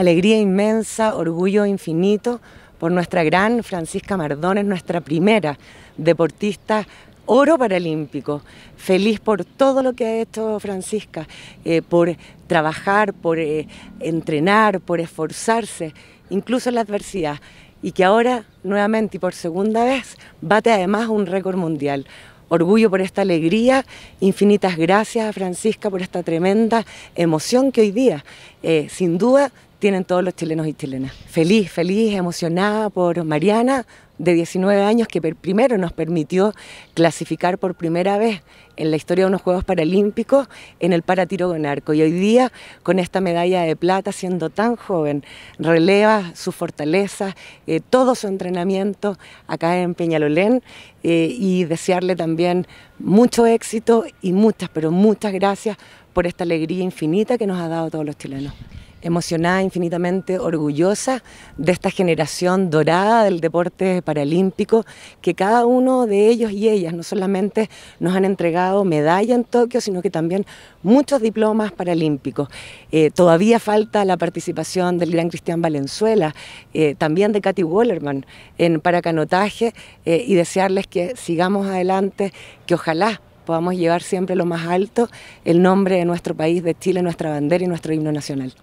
alegría inmensa, orgullo infinito por nuestra gran Francisca Mardones, nuestra primera deportista oro paralímpico. Feliz por todo lo que ha hecho Francisca, eh, por trabajar, por eh, entrenar, por esforzarse, incluso en la adversidad. Y que ahora, nuevamente y por segunda vez, bate además un récord mundial. Orgullo por esta alegría, infinitas gracias a Francisca por esta tremenda emoción que hoy día, eh, sin duda, tienen todos los chilenos y chilenas. Feliz, feliz, emocionada por Mariana, de 19 años, que primero nos permitió clasificar por primera vez en la historia de unos Juegos Paralímpicos en el paratiro con arco. Y hoy día, con esta medalla de plata, siendo tan joven, releva su fortaleza, eh, todo su entrenamiento acá en Peñalolén eh, y desearle también mucho éxito y muchas, pero muchas gracias por esta alegría infinita que nos ha dado todos los chilenos emocionada, infinitamente orgullosa de esta generación dorada del deporte paralímpico, que cada uno de ellos y ellas no solamente nos han entregado medalla en Tokio, sino que también muchos diplomas paralímpicos. Eh, todavía falta la participación del gran Cristian Valenzuela, eh, también de Katy Wallerman en paracanotaje eh, y desearles que sigamos adelante, que ojalá podamos llevar siempre lo más alto el nombre de nuestro país, de Chile, nuestra bandera y nuestro himno nacional.